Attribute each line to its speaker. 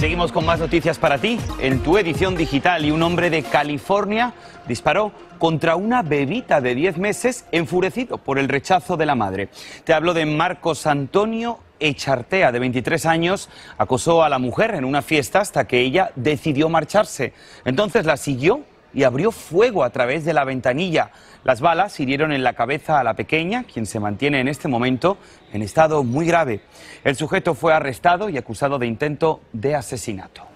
Speaker 1: Seguimos con más noticias para ti. En tu edición digital y un hombre de California disparó contra una bebita de 10 meses enfurecido por el rechazo de la madre. Te hablo de Marcos Antonio Echartea, de 23 años, acosó a la mujer en una fiesta hasta que ella decidió marcharse. Entonces la siguió y abrió fuego a través de la ventanilla. Las balas hirieron en la cabeza a la pequeña, quien se mantiene en este momento en estado muy grave. El sujeto fue arrestado y acusado de intento de
Speaker 2: asesinato.